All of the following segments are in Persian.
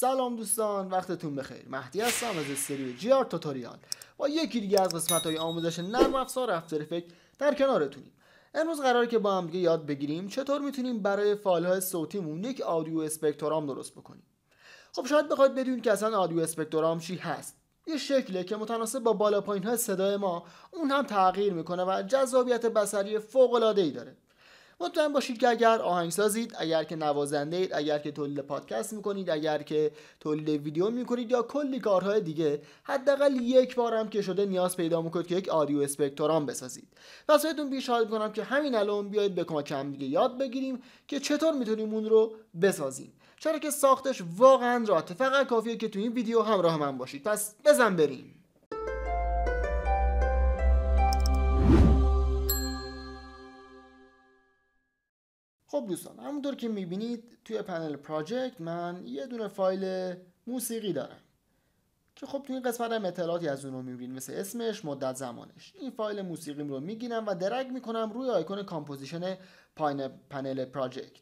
سلام دوستان وقتتون بخیر مهدی هستم از سری جی آر توتوریال با یکی دیگه از قسمت های آموزش نرم افزار افتر افکت در کنارتونیم امروز قراره که با هم یاد بگیریم چطور میتونیم برای فایل های صوتیمون یک آدیو اسپکترام درست بکنیم خب شاید بخواید بدونید که اصلا آدیو اسپکترام چی هست یه شکله که متناسب با بالا پایین های صدای ما اون هم تغییر میکنه و جذابیت بصری فوق العاده ای داره مطمئن باشید که اگر سازید، اگر که نوازنده اید اگر که تولید پادکست میکنید اگر که تولید ویدیو میکنید یا کلی کارهای دیگه حداقل یک بار هم که شده نیاز پیدا میکنید که یک آدیو اسپکتورام بسازید پس بهتون پیشنهاد میکنم که همین الان بیاید به کمک هم دیگه یاد بگیریم که چطور میتونیم اون رو بسازیم چرا که ساختش واقعا راحته فقط کافیه که تو این ویدیو همراه من باشید پس بزن بریم خب دوستان همونطور که میبینید توی پنل پراجکت من یه دونه فایل موسیقی دارم که خب توی این قسمت هم اطلاعاتی از اون رو میبینید مثل اسمش مدت زمانش این فایل موسیقی رو میگیرم و درگ میکنم روی آیکون کامپوزیشن پایین پنل پراجکت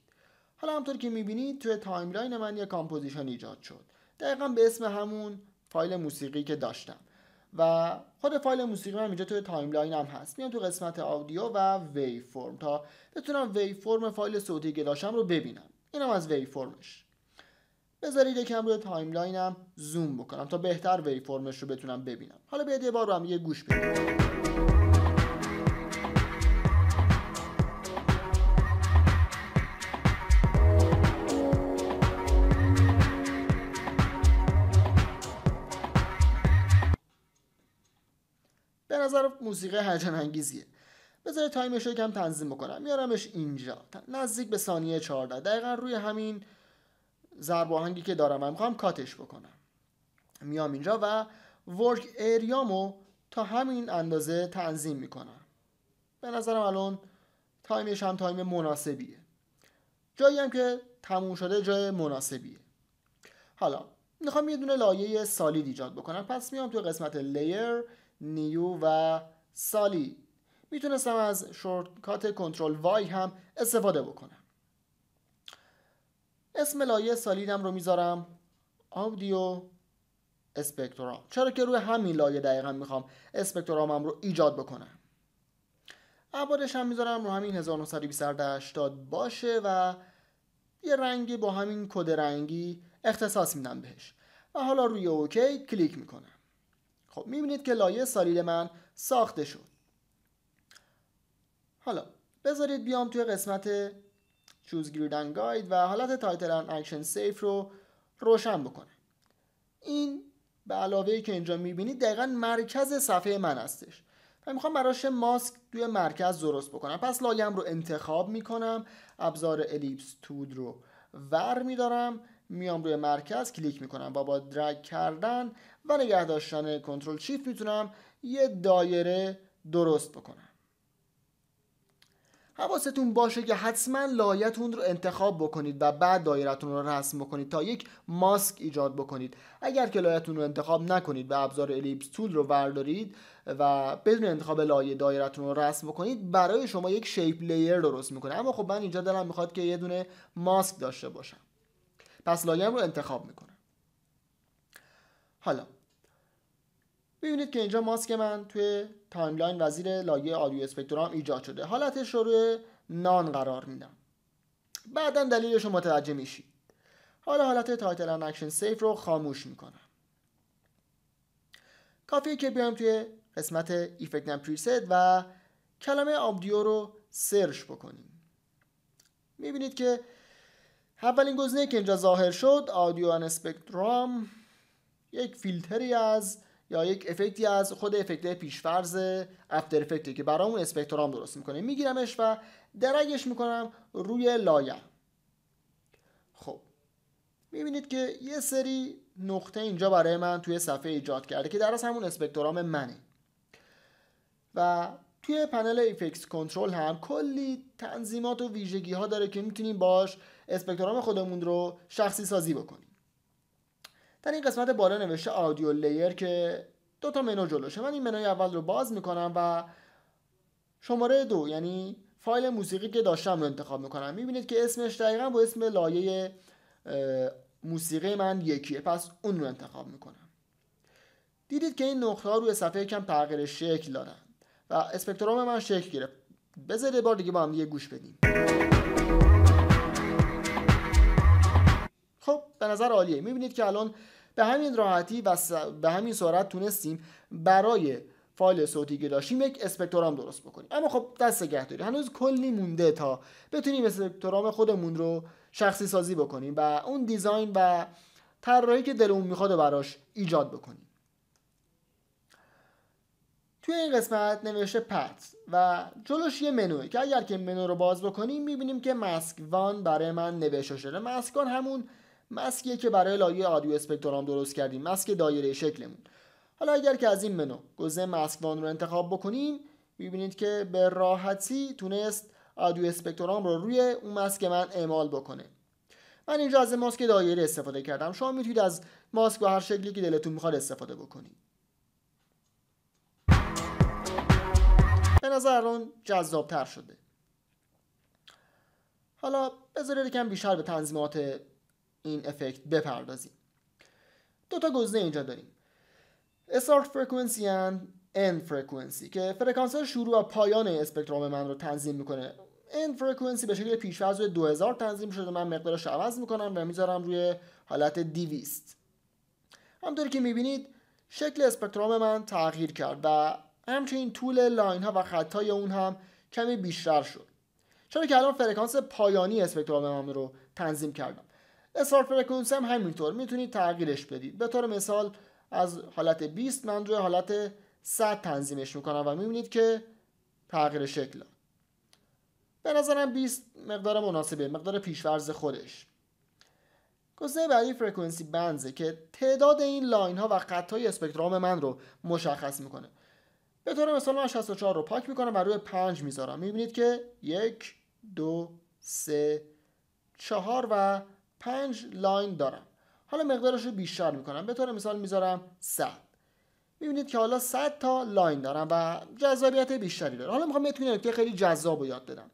حالا همطور که میبینید توی تایملاین من یه کامپوزیشن ایجاد شد دقیقا به اسم همون فایل موسیقی که داشتم و خود فایل موسیقی من اینجا توی تایم هم هست میام تو قسمت آودیو و وی فرم تا بتونم وی فرم فایل صوتی که داشتم رو ببینم اینم از وی فرمش بذارید یکم روی تایملاینم زوم بکنم تا بهتر وی فرمش رو بتونم ببینم حالا بیاید یه بار رو هم یه گوش بدیم نظر موسیقی هیجان انگیزیه بذار تایمش رو کم تنظیم بکنم میارمش اینجا نزدیک به ثانیه 14 دقیقا روی همین ضرب آهنگی که دارم و میخوام کاتش بکنم میام اینجا و ورک ایریامو تا همین اندازه تنظیم میکنم به نظرم الان تایمش هم تایم مناسبیه جایی هم که تموم شده جای مناسبیه حالا میخوام یه دونه لایه سالید ایجاد بکنم پس میام تو قسمت لیر نیو و سالی میتونستم از شورتکات کنترل وای هم استفاده بکنم اسم لایه سالیدم رو میذارم آودیو اسپکترام چرا که روی همین لایه دقیقا میخوام اسپکترامم رو ایجاد بکنم عبادش هم میذارم رو همین 1980 باشه و یه رنگی با همین کد رنگی اختصاص میدم بهش و حالا روی اوکی کلیک میکنم خب میبینید که لایه سالید من ساخته شد حالا بذارید بیام توی قسمت چوز گریدن و حالت تایتل ان اکشن سیف رو روشن بکنم. این به علاوه که اینجا میبینید دقیقا مرکز صفحه من هستش و میخوام براش ماسک توی مرکز درست بکنم پس لایم رو انتخاب میکنم ابزار الیپس تود رو ور میدارم میام روی مرکز کلیک میکنم و با درگ کردن و نگه داشتن کنترل شیفت میتونم یه دایره درست بکنم حواستون باشه که حتما لایتون رو انتخاب بکنید و بعد دایرتون رو رسم بکنید تا یک ماسک ایجاد بکنید اگر که لایتون رو انتخاب نکنید و ابزار الیپس تول رو وردارید و بدون انتخاب لایه دایرتون رو رسم بکنید برای شما یک شیپ لیر درست میکنه اما خب من اینجا دلم میخواد که یه دونه ماسک داشته باشم پس لایم رو انتخاب میکنم حالا ببینید که اینجا ماسک من توی تایملاین وزیر لایه آریو اسپکترام ایجاد شده حالتش شروع نان قرار میدم بعدا دلیلش رو متوجه میشید حالا حالت تایتل ان اکشن سیف رو خاموش میکنم کافیه که بیام توی قسمت ایفکت پریست و کلمه آبدیو رو سرچ بکنیم میبینید که اولین گزینه که اینجا ظاهر شد آدیو ان اسپکترام یک فیلتری از یا یک افکتی از خود افکت پیشفرز افتر افکتی که برامون اسپکترام درست میکنه میگیرمش و درگش میکنم روی لایه خب میبینید که یه سری نقطه اینجا برای من توی صفحه ایجاد کرده که در از همون اسپکترام منه و توی پنل افکت کنترل هم کلی تنظیمات و ویژگی ها داره که میتونیم باش اسپکترام خودمون رو شخصی سازی بکنیم در این قسمت بالا نوشته آدیو لیر که دو تا منو جلوشه من این منوی اول رو باز میکنم و شماره دو یعنی فایل موسیقی که داشتم رو انتخاب میکنم میبینید که اسمش دقیقا با اسم لایه موسیقی من یکیه پس اون رو انتخاب میکنم دیدید که این نقطه ها روی صفحه کم تغییر شکل دارن و اسپکتروم من شکل گرفت بار دیگه با هم دیگه گوش بدیم به نظر عالیه میبینید که الان به همین راحتی و به همین سرعت تونستیم برای فایل صوتی که داشتیم یک اسپکترام درست بکنیم اما خب دست داری هنوز کلی مونده تا بتونیم اسپکترام خودمون رو شخصی سازی بکنیم و اون دیزاین و طراحی که دلمون میخواد براش ایجاد بکنیم توی این قسمت نوشته پت و جلوش یه منوه که اگر که منو رو باز بکنیم میبینیم که وان برای من نوشته شده وان همون مسکیه که برای لایه آدیو اسپکترام درست کردیم ماسک دایره شکلمون حالا اگر که از این منو گزه وان رو انتخاب بکنیم میبینید که به راحتی تونست آدیو اسپکترام رو روی اون ماسک من اعمال بکنه من اینجا از ماسک دایره استفاده کردم شما میتونید از ماسک و هر شکلی که دلتون میخواد استفاده بکنید به نظر اون جذابتر شده حالا بذارید کم بیشتر به تنظیمات این افکت بپردازیم دو تا گزینه اینجا داریم استارت فرکانسی و end فرکانسی که فرکانس شروع و پایان اسپکتروم من رو تنظیم میکنه end فرکانسی به شکل پیشفرض 2000 تنظیم شده من مقدارش عوض میکنم و میذارم روی حالت 200 همطوری که میبینید شکل اسپکتروم من تغییر کرد و همچنین طول لاین ها و خط های اون هم کمی بیشتر شد چرا که الان فرکانس پایانی اسپکتروم من رو تنظیم کردم اصرار فرکانسی هم همینطور میتونید تغییرش بدید به طور مثال از حالت 20 من روی حالت 100 تنظیمش میکنم و میبینید که تغییر شکل به نظرم 20 مقدار مناسبه مقدار پیشورز خودش گزینه بعدی فرکانسی بنزه که تعداد این لاین ها و قطع های اسپکترام من رو مشخص میکنه به طور مثال من 64 رو پاک میکنم و روی 5 میذارم میبینید که 1, 2, 3, 4 و پنج لاین دارم حالا مقدارش رو بیشتر میکنم به طور مثال میذارم 100 میبینید که حالا 100 تا لاین دارم و جذابیت بیشتری داره حالا میخوام بهتون که خیلی جذاب رو یاد بدم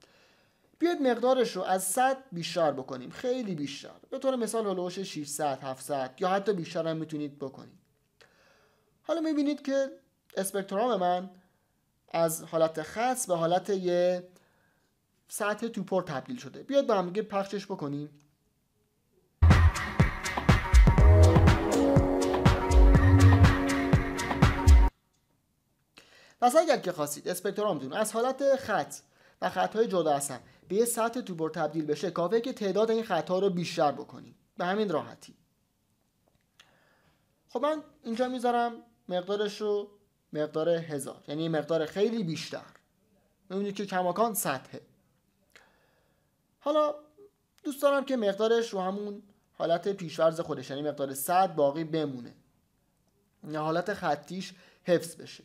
بیاید مقدارش رو از 100 بیشتر بکنیم خیلی بیشتر به طور مثال هلوش 600 700 یا حتی بیشتر هم میتونید بکنید حالا میبینید که اسپکترام من از حالت خاص به حالت یه سطح توپور تبدیل شده بیاد با هم پخشش بکنیم پس اگر که خواستید اسپکترامتون از حالت خط و خطهای جدا هستن به یه سطح توبر تبدیل بشه کافیه که تعداد این خطها رو بیشتر بکنید به همین راحتی خب من اینجا میذارم مقدارش رو مقدار هزار یعنی مقدار خیلی بیشتر میبینید که کماکان سطحه حالا دوست دارم که مقدارش رو همون حالت پیشورز خودش یعنی مقدار صد باقی بمونه حالت خطیش حفظ بشه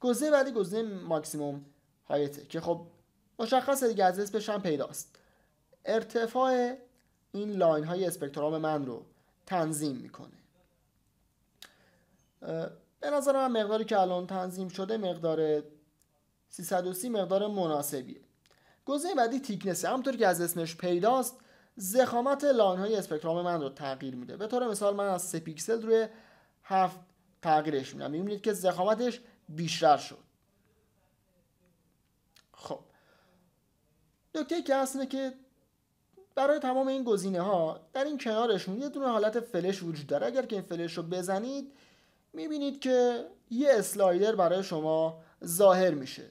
گزینه بعدی گزینه ماکسیموم هایته که خب مشخص دیگه از اسمش هم پیداست ارتفاع این لاین های اسپکترام من رو تنظیم میکنه به نظر من مقداری که الان تنظیم شده مقدار 330 مقدار مناسبیه گزینه بعدی تیکنس همطور که از اسمش پیداست زخامت لاین های اسپکترام من رو تغییر میده به طور مثال من از 3 پیکسل روی 7 تغییرش میدم میبینید که زخامتش بیشتر شد خب نکته که هست که برای تمام این گزینه ها در این کنارشون یه دونه حالت فلش وجود داره اگر که این فلش رو بزنید میبینید که یه اسلایدر برای شما ظاهر میشه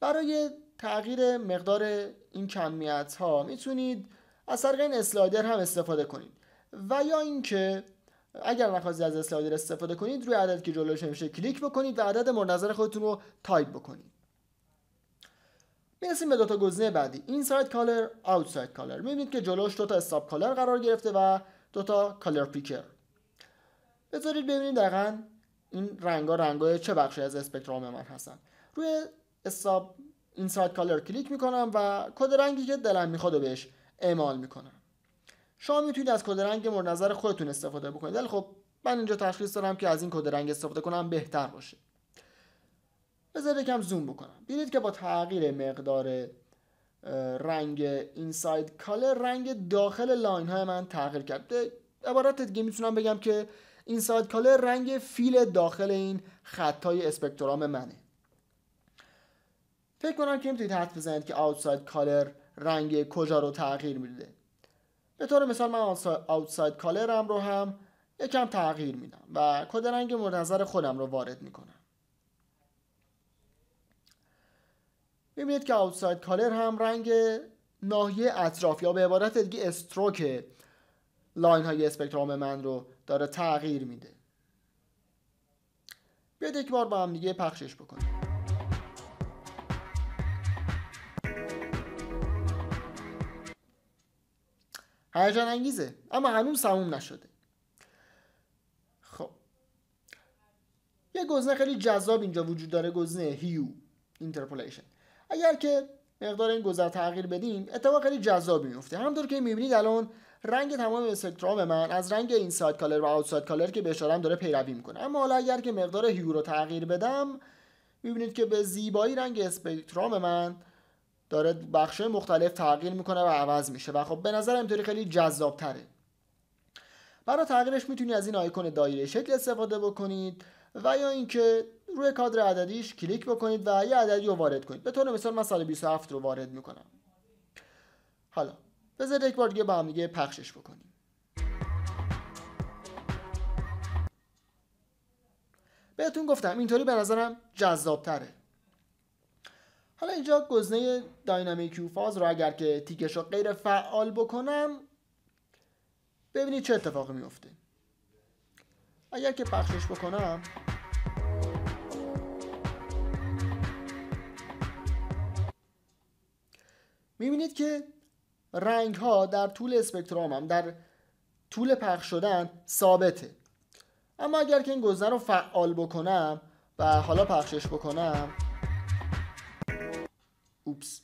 برای تغییر مقدار این کمیت ها میتونید از طریق این اسلایدر هم استفاده کنید و یا اینکه اگر نخواستید از اسلایدر استفاده کنید روی عدد که جلوش کلیک بکنید و عدد مورد نظر خودتون رو تایپ بکنید میرسیم به دوتا گزینه بعدی سایت کالر آوتساید کالر میبینید که جلوش دوتا استاب کالر قرار گرفته و دوتا کالر پیکر بذارید ببینید دقیقا این رنگا رنگای چه بخشی از اسپکترام من هستن روی استاب سایت کالر کلیک میکنم و کد رنگی که دلم میخواد بهش اعمال میکنم شما میتونید از کد رنگ مورد نظر خودتون استفاده بکنید ولی خب من اینجا تشخیص دارم که از این کد رنگ استفاده کنم بهتر باشه بذارید یکم زوم بکنم ببینید که با تغییر مقدار رنگ اینساید کالر رنگ داخل لاین های من تغییر کرده عبارت دیگه میتونم بگم که اینساید کالر رنگ فیل داخل این خطای اسپکترام منه فکر کنم که میتونید حد بزنید که آوتساید کالر رنگ کجا رو تغییر میده به طور مثال من آوتساید کالرم رو هم یکم تغییر میدم و کد رنگ مورد نظر خودم رو وارد میکنم میبینید که آوتساید کالر هم رنگ ناحیه اطراف یا به عبارت دیگه استروک لاین های اسپکترام من رو داره تغییر میده بیاید یک بار با هم دیگه پخشش بکنیم هیجان انگیزه اما هنوز تموم نشده خب یه گزینه خیلی جذاب اینجا وجود داره گزینه هیو اینترپولیشن اگر که مقدار این گذر تغییر بدیم اتفاق خیلی جذابی میفته همونطور که میبینید الان رنگ تمام اسپکترا من از رنگ این اینساید کالر و آوتساید کالر که به داره پیروی میکنه اما حالا اگر که مقدار هیو رو تغییر بدم میبینید که به زیبایی رنگ اسپکترام من داره بخش مختلف تغییر میکنه و عوض میشه و خب به نظر اینطوری خیلی جذاب تره برای تغییرش میتونید از این آیکون دایره شکل استفاده بکنید و یا اینکه روی کادر عددیش کلیک بکنید و یه عددی رو وارد کنید به طور مثال من سال 27 رو وارد میکنم حالا بذارید یک بار دیگه با هم پخشش بکنیم بهتون گفتم اینطوری به نظرم جذاب تره حالا اینجا گزینه داینامیک فاز رو اگر که تیکش رو غیر فعال بکنم ببینید چه اتفاقی میفته اگر که پخشش بکنم میبینید که رنگ ها در طول اسپکترام هم در طول پخش شدن ثابته اما اگر که این گزینه رو فعال بکنم و حالا پخشش بکنم اوپس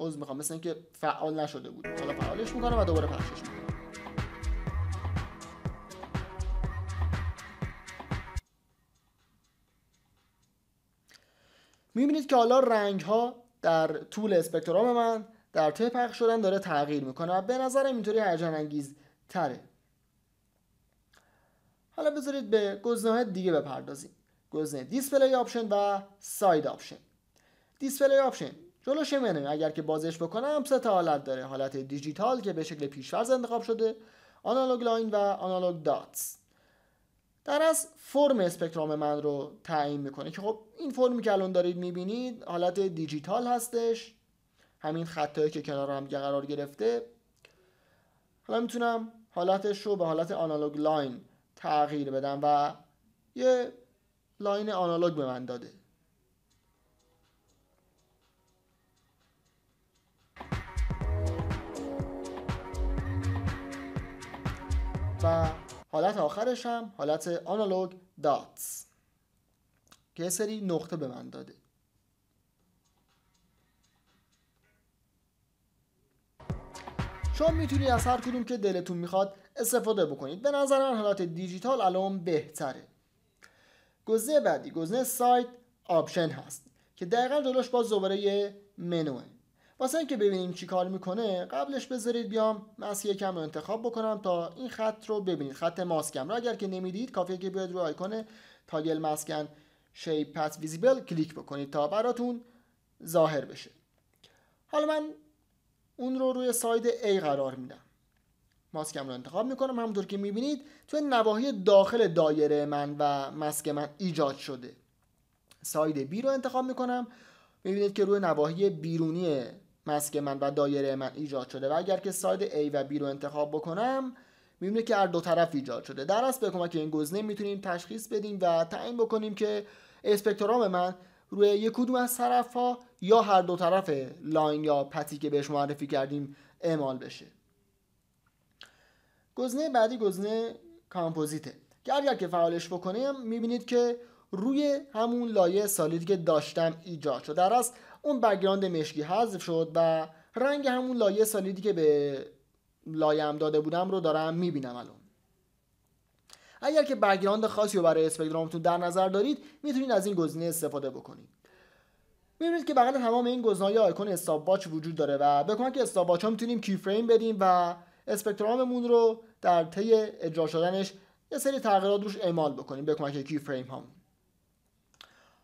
عضو میخوام مثل اینکه فعال نشده بود حالا فعالش میکنم و دوباره پخشش میکنم میبینید که حالا رنگ ها در طول اسپکترام من در طی پخش شدن داره تغییر میکنه و به نظرم اینطوری هیجان تره حالا بذارید به گزینه‌های دیگه بپردازیم گزینه دیسپلی آپشن و ساید آپشن دیسپلی آپشن جلوش منو اگر که بازش بکنم سه تا حالت داره حالت دیجیتال که به شکل پیشورز انتخاب شده آنالوگ لاین و آنالوگ داتس در از فرم اسپکترام من رو تعیین میکنه که خب این فرمی که الان دارید میبینید حالت دیجیتال هستش همین خطایی که کنار هم قرار گرفته حالا میتونم حالتش رو به حالت آنالوگ لاین تغییر بدم و یه لاین آنالوگ به من داده و حالت آخرش هم حالت آنالوگ داتس که سری نقطه به من داده شما میتونی از هر کدوم که دلتون میخواد استفاده بکنید به نظر من حالت دیجیتال الان بهتره گزینه بعدی گزینه سایت آپشن هست که دقیقا جلوش با زبره واسه اینکه ببینیم چی کار میکنه قبلش بذارید بیام ماسک یکم انتخاب بکنم تا این خط رو ببینید خط ماسکم رو اگر که نمیدید کافیه که بیاید روی آیکون تاگل مسکن شیپ پس ویزیبل کلیک بکنید تا براتون ظاهر بشه حالا من اون رو روی ساید A قرار میدم ماسکم رو انتخاب میکنم همونطور که میبینید توی نواحی داخل دایره من و ماسک من ایجاد شده ساید B رو انتخاب میکنم میبینید که روی نواحی بیرونی مسک من و دایره من ایجاد شده و اگر که ساید A و B رو انتخاب بکنم میبینه که هر دو طرف ایجاد شده در اصل به کمک این گزینه میتونیم تشخیص بدیم و تعیین بکنیم که اسپکترام من روی یک کدوم از طرف ها یا هر دو طرف لاین یا پتی که بهش معرفی کردیم اعمال بشه گزینه بعدی گزینه کامپوزیته که اگر که فعالش بکنیم میبینید که روی همون لایه سالید که داشتم ایجاد شده در اصل اون بگراند مشکی حذف شد و رنگ همون لایه سالیدی که به لایم داده بودم رو دارم میبینم الان اگر که بگراند خاصی رو برای اسپکترامتون در نظر دارید میتونید از این گزینه استفاده بکنید میبینید که بغل تمام این های آیکون استاپ واچ وجود داره و به کمک استاپ واچ ها میتونیم کی فریم بدیم و اسپکتراممون رو در طی اجرا شدنش یه سری تغییرات روش اعمال بکنیم به کمک کی فریم ها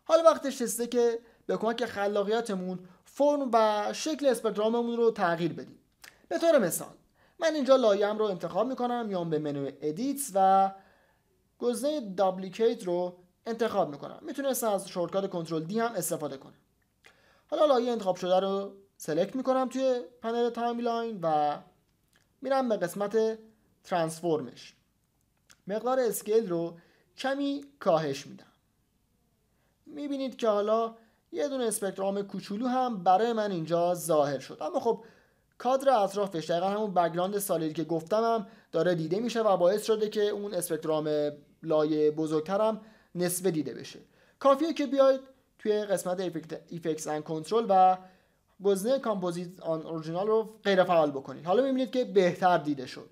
حالا وقتش که به کمک خلاقیتمون فرم و شکل اسپکتراممون رو تغییر بدیم به طور مثال من اینجا لایم رو انتخاب میکنم میام به منو ادیتس و گزینه دابلیکیت رو انتخاب میکنم میتونست از شورتکات کنترل دی هم استفاده کنم حالا لایه انتخاب شده رو سلکت میکنم توی پنل لاین و میرم به قسمت ترانسفورمش مقدار اسکیل رو کمی کاهش میدم میبینید که حالا یه دونه اسپکترام کوچولو هم برای من اینجا ظاهر شد اما خب کادر اطرافش دقیقا همون بگراند سالیدی که گفتم هم داره دیده میشه و باعث شده که اون اسپکترام لایه بزرگترم نصف دیده بشه کافیه که بیاید توی قسمت ایفکس ان کنترل و گزینه کامپوزیت آن اورجینال رو غیر فعال بکنید حالا میبینید که بهتر دیده شد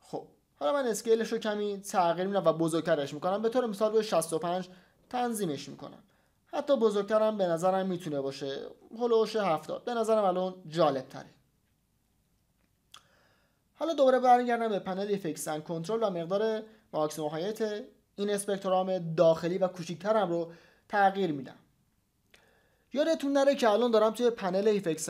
خب حالا من اسکیلش رو کمی تغییر میدم و بزرگترش میکنم به طور مثال به 65 تنظیمش میکنم حتی بزرگترم به نظرم میتونه باشه هلوش هفتاد به نظرم الان جالب تره حالا دوباره برمیگردم به پنل افکسن کنترل و مقدار ماکسیموم هایت این اسپکترام داخلی و کوچیکترم رو تغییر میدم یادتون نره که الان دارم توی پنل ایفکس,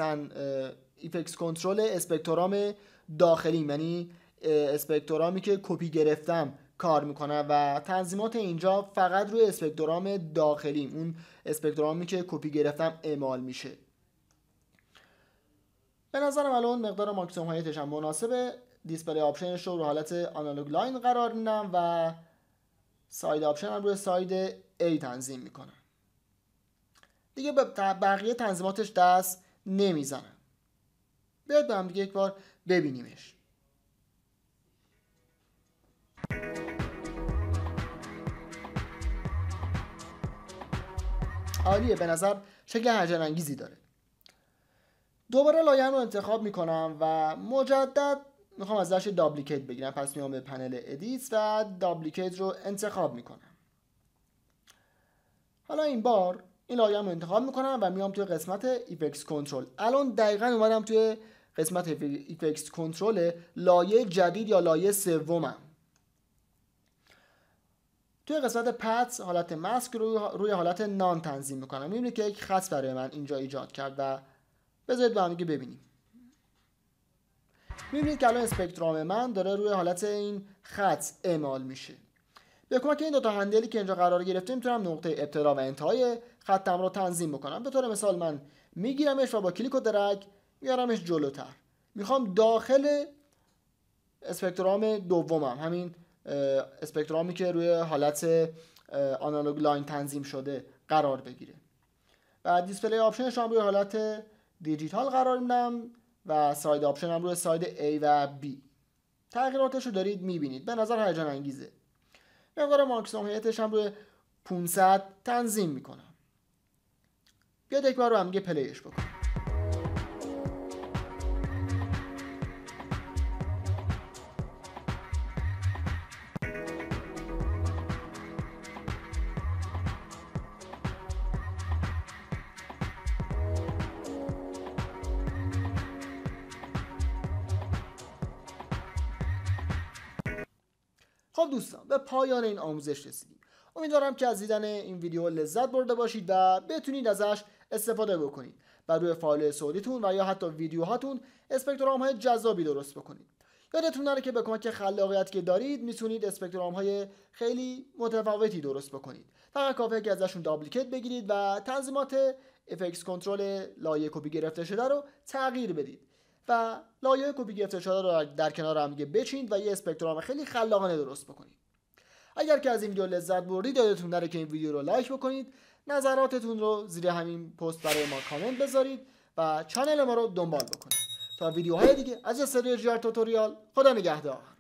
افکس کنترل اسپکترام داخلی یعنی اسپکترامی که کپی گرفتم کار میکنن و تنظیمات اینجا فقط روی اسپکترام داخلی اون اسپکترامی که کپی گرفتم اعمال میشه به نظرم الان مقدار ماکسیموم هایتش هم مناسبه دیسپلی آپشنش رو رو حالت آنالوگ لاین قرار میدم و ساید آپشن رو روی ساید A تنظیم میکنم دیگه به بقیه تنظیماتش دست نمیزنم بیاد به هم دیگه یک بار ببینیمش عالیه به نظر شکل هیجان انگیزی داره دوباره لایم رو انتخاب میکنم و مجدد میخوام ازش دابلیکیت بگیرم پس میام به پنل ادیت و دابلیکیت رو انتخاب میکنم حالا این بار این لایه رو انتخاب میکنم و میام توی قسمت ایپکس کنترل الان دقیقا اومدم توی قسمت ایپکس کنترل لایه جدید یا لایه سومم توی قسمت پتس حالت ماسک رو روی حالت نان تنظیم میکنم میبینید که یک خط برای من اینجا ایجاد کرد و بذارید با همگی ببینیم میبینید که الان اسپکترام من داره روی حالت این خط اعمال میشه به کمک این دوتا هندلی که اینجا قرار گرفته میتونم نقطه ابتدا و انتهای خطم رو تنظیم بکنم به طور مثال من میگیرمش و با کلیک و درگ میارمش جلوتر میخوام داخل اسپکترام دومم همین اسپکترامی که روی حالت آنالوگ لاین تنظیم شده قرار بگیره و دیسپلی آپشنش هم روی حالت دیجیتال قرار میدم و ساید آپشن هم روی ساید A و B تغییراتش رو دارید میبینید به نظر هیجان انگیزه مقدار ماکسیموم هم روی 500 تنظیم میکنم بیاد یک بار رو هم پلیش بکنم به پایان این آموزش رسیدیم امیدوارم که از دیدن این ویدیو لذت برده باشید و بتونید ازش استفاده بکنید و روی فایل صوتیتون و یا حتی ویدیوهاتون اسپکترام های جذابی درست بکنید یادتون نره که به کمک خلاقیت که دارید میتونید اسپکترام های خیلی متفاوتی درست بکنید فقط کافیه که ازشون دابلیکت بگیرید و تنظیمات افکس کنترل لایه کپی گرفته شده رو تغییر بدید و لایه کپی گرفته شده رو در کنار هم بچینید و یه اسپکترام خیلی خلاقانه درست بکنید اگر که از این ویدیو لذت بردید یادتون نره که این ویدیو رو لایک بکنید نظراتتون رو زیر همین پست برای ما کامنت بذارید و چنل ما رو دنبال بکنید تا ویدیوهای دیگه از سری جار توتوریال خدا نگهدار